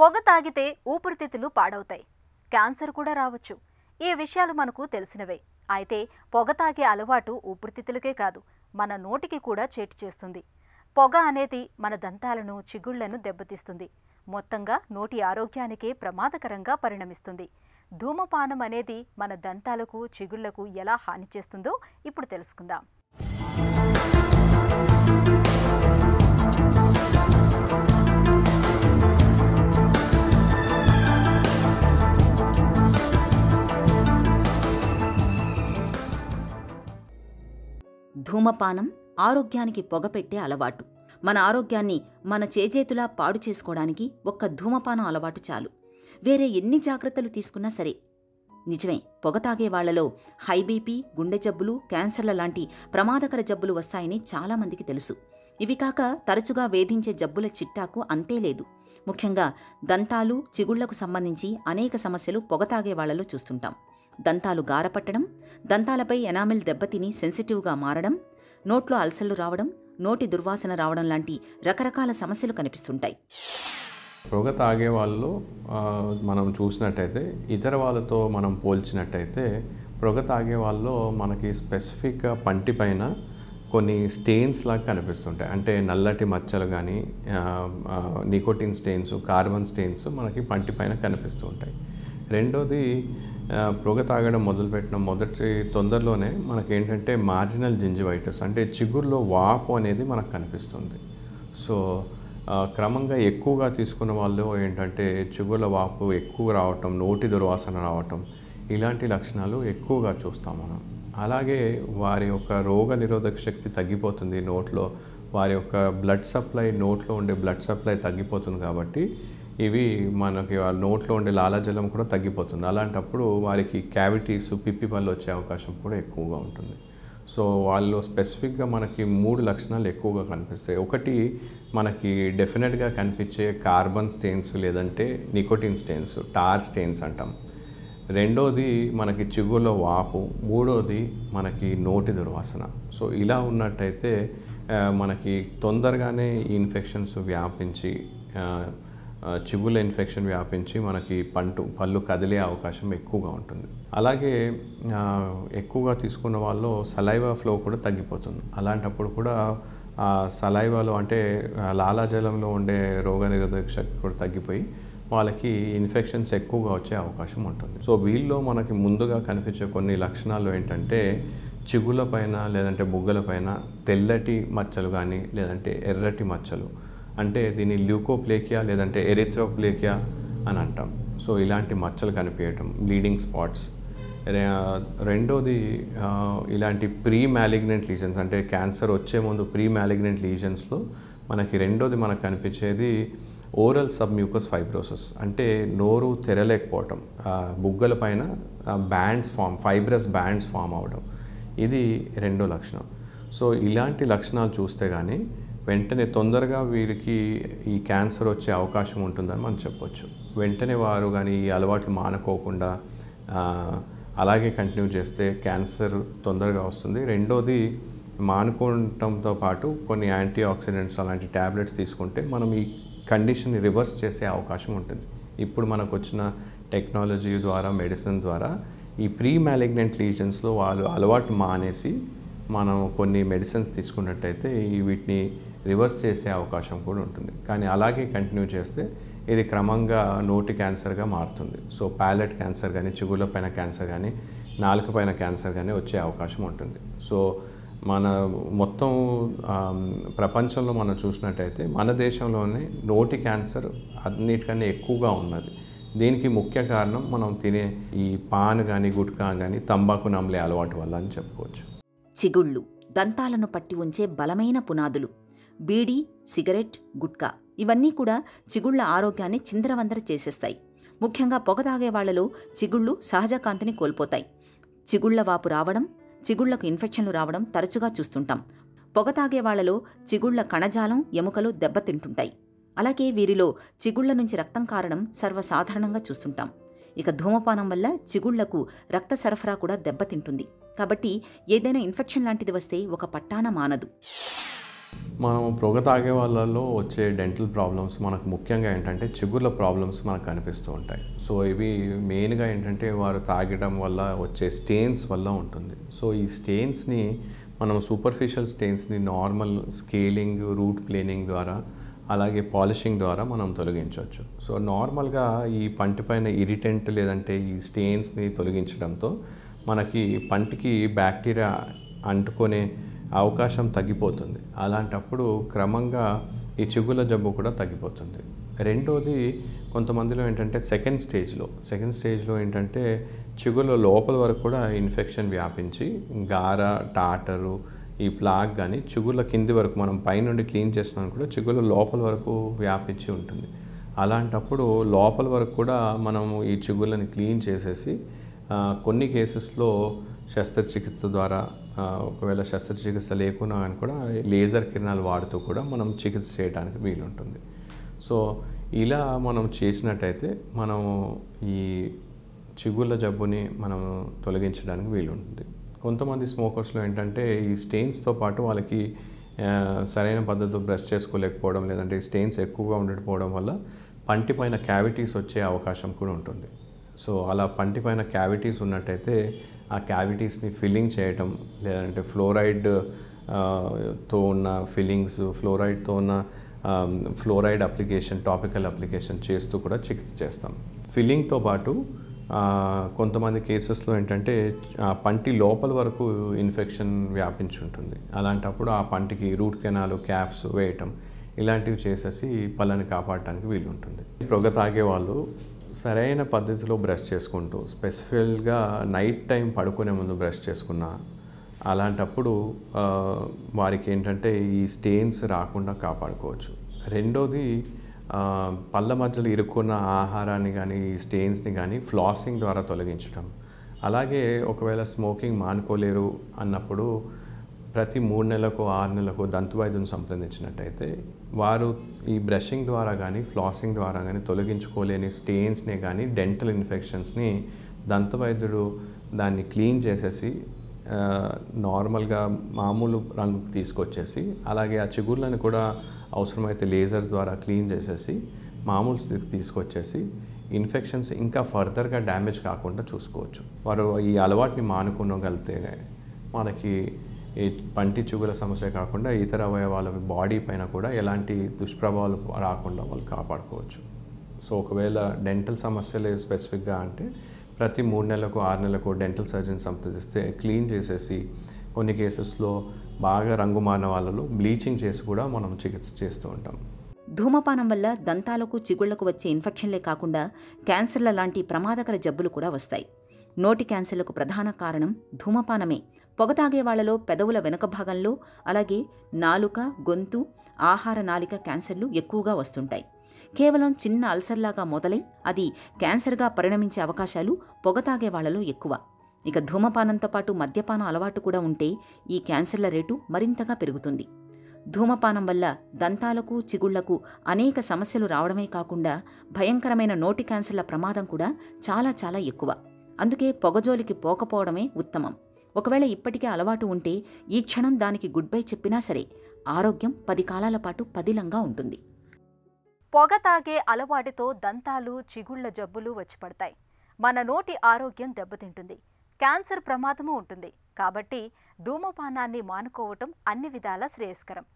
పొగ తాగితే ఊపిరితిత్తులు పాడవుతాయి క్యాన్సర్ కూడా రావచ్చు ఈ విషయాలు మనకు తెలిసినవే అయితే పొగ తాగే అలవాటు ఊపిరితిత్తులకే కాదు మన నోటికి కూడా చేటు చేస్తుంది పొగ అనేది మన దంతాలను చిగుళ్లను దెబ్బతీస్తుంది మొత్తంగా నోటి ఆరోగ్యానికే ప్రమాదకరంగా పరిణమిస్తుంది ధూమపానం అనేది మన దంతాలకు చిగుళ్లకు ఎలా హాని చేస్తుందో ఇప్పుడు తెలుసుకుందాం ధూమపానం ఆరోగ్యానికి పొగపెట్టే అలవాటు మన ఆరోగ్యాన్ని మన చేజేతులా పాడు చేసుకోవడానికి ఒక్క ధూమపానం అలవాటు చాలు వేరే ఎన్ని జాగ్రత్తలు తీసుకున్నా సరే నిజమే పొగ తాగే వాళ్లలో హై బీపీ గుండె జబ్బులు క్యాన్సర్ల లాంటి ప్రమాదకర జబ్బులు వస్తాయని చాలామందికి తెలుసు ఇవి కాక తరచుగా వేధించే జబ్బుల చిట్టాకు అంతే లేదు ముఖ్యంగా దంతాలు చిగుళ్లకు సంబంధించి అనేక సమస్యలు పొగ తాగే వాళ్లలో చూస్తుంటాం దంతాలు గారపట్టడం దంతాలపై ఎనామిల్ దెబ్బతిని సెన్సిటివ్గా మారడం నోట్లో అల్సర్లు రావడం నోటి దుర్వాసన రావడం లాంటి రకరకాల సమస్యలు కనిపిస్తుంటాయి పొగ తాగే వాళ్ళు మనం చూసినట్టయితే ఇతర వాళ్ళతో మనం పోల్చినట్టయితే పొగ తాగే వాళ్ళు మనకి స్పెసిఫిక్గా పంటి పైన కొన్ని స్టెయిన్స్ లాగా కనిపిస్తుంటాయి అంటే నల్లటి మచ్చలు కానీ నికోటిన్ స్టెయిన్స్ కార్బన్ స్టెయిన్స్ మనకి పంటి పైన కనిపిస్తూ ఉంటాయి రెండోది పొగ తాగడం మొదలుపెట్టిన మొదటి తొందరలోనే మనకేంటంటే మార్జినల్ జింజివైటిస్ అంటే చిగురులో వాపు అనేది మనకు కనిపిస్తుంది సో క్రమంగా ఎక్కువగా తీసుకున్న వాళ్ళు ఏంటంటే చిగుర్ల వాపు ఎక్కువ రావటం నోటి దుర్వాసన రావటం ఇలాంటి లక్షణాలు ఎక్కువగా చూస్తాం మనం అలాగే వారి యొక్క రోగ నిరోధక శక్తి తగ్గిపోతుంది నోట్లో వారి యొక్క బ్లడ్ సప్లై నోట్లో ఉండే బ్లడ్ సప్లై తగ్గిపోతుంది కాబట్టి ఇవి మనకి వాళ్ళ నోట్లో ఉండే లాలాజలం కూడా తగ్గిపోతుంది అలాంటప్పుడు వారికి క్యావిటీస్ పిప్పి పళ్ళు వచ్చే అవకాశం కూడా ఎక్కువగా ఉంటుంది సో వాళ్ళు స్పెసిఫిక్గా మనకి మూడు లక్షణాలు ఎక్కువగా కనిపిస్తాయి ఒకటి మనకి డెఫినెట్గా కనిపించే కార్బన్ స్టెయిన్స్ లేదంటే నికోటిన్ స్టెయిన్స్ టార్ స్టెయిన్స్ అంటాం రెండోది మనకి చిగులో వాపు మూడోది మనకి నోటి దుర్వాసన సో ఇలా ఉన్నట్టయితే మనకి తొందరగానే ఈ ఇన్ఫెక్షన్స్ వ్యాపించి చిగుళ్ళ ఇన్ఫెక్షన్ వ్యాపించి మనకి పంటు పళ్ళు కదిలే అవకాశం ఎక్కువగా ఉంటుంది అలాగే ఎక్కువగా తీసుకున్న వాళ్ళు సలైవా ఫ్లో కూడా తగ్గిపోతుంది అలాంటప్పుడు కూడా సలైవాలు అంటే లాలాజలంలో ఉండే రోగనిరోధక శక్తి కూడా తగ్గిపోయి వాళ్ళకి ఇన్ఫెక్షన్స్ ఎక్కువగా వచ్చే అవకాశం ఉంటుంది సో వీళ్ళలో మనకి ముందుగా కనిపించే కొన్ని లక్షణాలు ఏంటంటే చిగుల పైన లేదంటే బుగ్గల పైన తెల్లటి మచ్చలు కానీ లేదంటే ఎర్రటి మచ్చలు అంటే దీన్ని ల్యూకోప్లేకియా లేదంటే ఎరిథ్రోప్లేకియా అని అంటాం సో ఇలాంటి మచ్చలు కనిపించటం బ్లీడింగ్ స్పాట్స్ రెండోది ఇలాంటి ప్రీ మ్యాలిగ్నెంట్ లీజన్స్ అంటే క్యాన్సర్ వచ్చే ముందు ప్రీ మ్యాలిగ్నెంట్ లీజన్స్లో మనకి రెండోది మనకు కనిపించేది ఓరల్ సబ్ మ్యూకస్ ఫైబ్రోసెస్ అంటే నోరు తెరలేకపోవటం బుగ్గల పైన bands form fibrous bands form అవ్వడం ఇది రెండో లక్షణం సో ఇలాంటి లక్షణాలు చూస్తే కానీ వెంటనే తొందరగా వీరికి ఈ క్యాన్సర్ వచ్చే అవకాశం ఉంటుందని మనం చెప్పవచ్చు వెంటనే వారు కానీ ఈ అలవాట్లు మానుకోకుండా అలాగే కంటిన్యూ చేస్తే క్యాన్సర్ తొందరగా వస్తుంది రెండోది మానుకోవటంతో పాటు కొన్ని యాంటీ ఆక్సిడెంట్స్ అలాంటి ట్యాబ్లెట్స్ తీసుకుంటే మనం ఈ కండిషన్ని రివర్స్ చేసే అవకాశం ఉంటుంది ఇప్పుడు మనకు వచ్చిన టెక్నాలజీ ద్వారా మెడిసిన్ ద్వారా ఈ ప్రీ మ్యాలిగ్నెంట్ లీజన్స్లో వాళ్ళు అలవాటు మానేసి మనం కొన్ని మెడిసిన్స్ తీసుకున్నట్టయితే వీటిని రివర్స్ చేసే అవకాశం కూడా ఉంటుంది కానీ అలాగే కంటిన్యూ చేస్తే ఇది క్రమంగా నోటి క్యాన్సర్గా మారుతుంది సో ప్యాలెట్ క్యాన్సర్ కానీ చిగుళ్ళ పైన క్యాన్సర్ కానీ నాలుక పైన క్యాన్సర్ కానీ వచ్చే అవకాశం ఉంటుంది సో మన మొత్తం ప్రపంచంలో మనం చూసినట్టయితే మన దేశంలోనే నోటి క్యాన్సర్ అన్నిటికన్నా ఎక్కువగా ఉన్నది దీనికి ముఖ్య కారణం మనం తినే ఈ పాన్ కానీ గుట్కా కానీ తంబాకు నమ్లే అలవాటు వల్ల అని చెప్పుకోవచ్చు చిగుళ్ళు దంతాలను పట్టి ఉంచే బలమైన పునాదులు బీడీ సిగరెట్ గుట్కా ఇవన్నీ కూడా చిగుళ్ల ఆరోగ్యాన్ని చిందరవందర చేసేస్తాయి ముఖ్యంగా పొగ తాగే వాళ్లలో చిగుళ్ళు సహజ కాంతిని కోల్పోతాయి చిగుళ్ల వాపు రావడం చిగుళ్లకు ఇన్ఫెక్షన్లు రావడం తరచుగా చూస్తుంటాం పొగ తాగే వాళ్లలో చిగుళ్ల కణజాలం ఎముకలు దెబ్బతింటుంటాయి అలాగే వీరిలో చిగుళ్ల నుంచి రక్తం కారడం సర్వసాధారణంగా చూస్తుంటాం ఇక ధూమపానం వల్ల చిగుళ్లకు రక్త సరఫరా కూడా దెబ్బతింటుంది కాబట్టి ఏదైనా ఇన్ఫెక్షన్ లాంటిది వస్తే ఒక పట్టాన మానదు మనం పొగ తాగే వాళ్ళలో వచ్చే డెంటల్ ప్రాబ్లమ్స్ మనకు ముఖ్యంగా ఏంటంటే చిగుర్ల ప్రాబ్లమ్స్ మనకు కనిపిస్తూ ఉంటాయి సో ఇవి మెయిన్గా ఏంటంటే వారు తాగడం వల్ల వచ్చే స్టెయిన్స్ వల్ల ఉంటుంది సో ఈ స్టెయిన్స్ని మనం సూపర్ఫిషియల్ స్టెయిన్స్ని నార్మల్ స్కేలింగ్ రూట్ ప్లేనింగ్ ద్వారా అలాగే పాలిషింగ్ ద్వారా మనం తొలగించవచ్చు సో నార్మల్గా ఈ పంటి పైన ఇరిటెంట్ లేదంటే ఈ స్టెయిన్స్ని తొలగించడంతో మనకి పంటికి బ్యాక్టీరియా అంటుకునే అవకాశం తగ్గిపోతుంది అలాంటప్పుడు క్రమంగా ఈ చిగుల జబ్బు కూడా తగ్గిపోతుంది రెండోది కొంతమందిలో ఏంటంటే సెకండ్ స్టేజ్లో సెకండ్ స్టేజ్లో ఏంటంటే చిగుల లోపల వరకు కూడా ఇన్ఫెక్షన్ వ్యాపించి గార టాటరు ఈ ప్లాగ్ కానీ చిగుళ్ళ కింది వరకు మనం పైనుండి క్లీన్ చేసినాను కూడా చిగుళ్ళ లోపల వరకు వ్యాపించి ఉంటుంది అలాంటప్పుడు లోపల వరకు కూడా మనము ఈ చిగుళ్ళని క్లీన్ చేసేసి కొన్ని కేసెస్లో శస్త్రచికిత్స ద్వారా ఒకవేళ శస్త్రచికిత్స లేకున్నా అని కూడా లేజర్ కిరణాలు వాడుతూ కూడా మనం చికిత్స చేయడానికి వీలుంటుంది సో ఇలా మనం చేసినట్టయితే మనము ఈ చిగుళ్ళ జబ్బుని మనం తొలగించడానికి వీలుంటుంది కొంతమంది స్మోకర్స్లో ఏంటంటే ఈ స్టెయిన్స్తో పాటు వాళ్ళకి సరైన పద్ధతిలో బ్రష్ చేసుకోలేకపోవడం లేదంటే స్టెయిన్స్ ఎక్కువగా ఉండకపోవడం వల్ల పంటి పైన క్యావిటీస్ వచ్చే అవకాశం కూడా ఉంటుంది సో అలా పంటి పైన క్యావిటీస్ ఉన్నట్టయితే ఆ క్యావిటీస్ని ఫిల్లింగ్ చేయటం లేదంటే ఫ్లోరైడ్ తో ఉన్న ఫిల్లింగ్స్ ఫ్లోరైడ్తో ఉన్న ఫ్లోరైడ్ అప్లికేషన్ టాపికల్ అప్లికేషన్ చేస్తూ కూడా చికిత్స చేస్తాం ఫిల్లింగ్తో పాటు కొంతమంది కేసెస్లో ఏంటంటే ఆ పంటి లోపల వరకు ఇన్ఫెక్షన్ వ్యాపించి ఉంటుంది అలాంటప్పుడు ఆ పంటికి రూట్ కెనాలు క్యాప్స్ వేయటం ఇలాంటివి చేసేసి పళ్ళని కాపాడటానికి వీలుంటుంది ప్రొగ తాగే వాళ్ళు సరైన పద్ధతిలో బ్రష్ చేసుకుంటూ స్పెసిఫిక్గా నైట్ టైం పడుకునే ముందు బ్రష్ చేసుకున్నా అలాంటప్పుడు వారికి ఏంటంటే ఈ స్టెయిన్స్ రాకుండా కాపాడుకోవచ్చు రెండోది పళ్ళ మధ్యలో ఇరుక్కున్న ఆహారాన్ని కానీ స్టెయిన్స్ని కానీ ఫ్లాసింగ్ ద్వారా తొలగించడం అలాగే ఒకవేళ స్మోకింగ్ మానుకోలేరు అన్నప్పుడు ప్రతి మూడు నెలలకు ఆరు నెలలకు దంతువైద్యుని సంప్రదించినట్టయితే వారు ఈ బ్రషింగ్ ద్వారా కానీ ఫ్లాసింగ్ ద్వారా కానీ తొలగించుకోలేని స్టెయిన్స్ని కానీ డెంటల్ ఇన్ఫెక్షన్స్ని దంతవైద్యుడు దాన్ని క్లీన్ చేసేసి నార్మల్గా మామూలు రంగుకు తీసుకొచ్చేసి అలాగే ఆ చిగుర్లను కూడా అవసరమైతే లేజర్ ద్వారా క్లీన్ చేసేసి మామూలు స్థితికి తీసుకొచ్చేసి ఇన్ఫెక్షన్స్ ఇంకా ఫర్దర్గా డ్యామేజ్ కాకుండా చూసుకోవచ్చు వారు ఈ అలవాటుని మానుకోగలిగితే మనకి ఈ పంటి చూగుల సమస్య కాకుండా ఇతర అవయవాల బాడీ పైన కూడా ఎలాంటి దుష్ప్రభావాలు రాకుండా వాళ్ళు కాపాడుకోవచ్చు సో ఒకవేళ డెంటల్ సమస్యలు స్పెసిఫిక్గా అంటే ప్రతి మూడు నెలలకు ఆరు నెలలకు డెంటల్ సర్జన్ సంప్రదిస్తే క్లీన్ చేసేసి కొన్ని కేసెస్లో బాగా రంగు మానవాళ్ళలో బ్లీచింగ్ చేసి కూడా మనం చికిత్స చేస్తూ ఉంటాం ధూమపానం వల్ల దంతాలకు చిగుళ్లకు వచ్చే ఇన్ఫెక్షన్లే కాకుండా క్యాన్సర్ల లాంటి ప్రమాదకర జబ్బులు కూడా వస్తాయి నోటి క్యాన్సర్లకు ప్రధాన కారణం ధూమపానమే పొగ తాగే వాళ్లలో పెదవుల వెనుక భాగంలో అలాగే నాలుక గొంతు ఆహార నాలిక క్యాన్సర్లు ఎక్కువగా వస్తుంటాయి కేవలం చిన్న అల్సర్లాగా మొదలై అది క్యాన్సర్గా పరిణమించే అవకాశాలు పొగ తాగే వాళ్లలో ఎక్కువ ఇక ధూమపానంతో పాటు మద్యపానం అలవాటు కూడా ఉంటే ఈ క్యాన్సర్ల రేటు మరింతగా పెరుగుతుంది ధూమపానం వల్ల దంతాలకు చిగుళ్లకు అనేక సమస్యలు రావడమే కాకుండా భయంకరమైన నోటి క్యాన్సర్ల ప్రమాదం కూడా చాలా చాలా ఎక్కువ అందుకే పొగజోలికి పోకపోవడమే ఉత్తమం ఒకవేళ ఇప్పటికే అలవాటు ఉంటే ఈ క్షణం దానికి గుడ్ బై చెప్పినా సరే ఆరోగ్యం పది కాలాల పాటు పదిలంగా ఉంటుంది పొగ తాగే అలవాటుతో దంతాలు చిగుళ్ల జబ్బులు వచ్చి పడతాయి మన నోటి ఆరోగ్యం దెబ్బతింటుంది క్యాన్సర్ ప్రమాదము ఉంటుంది కాబట్టి ధూమపానాన్ని మానుకోవటం అన్ని విధాల శ్రేయస్కరం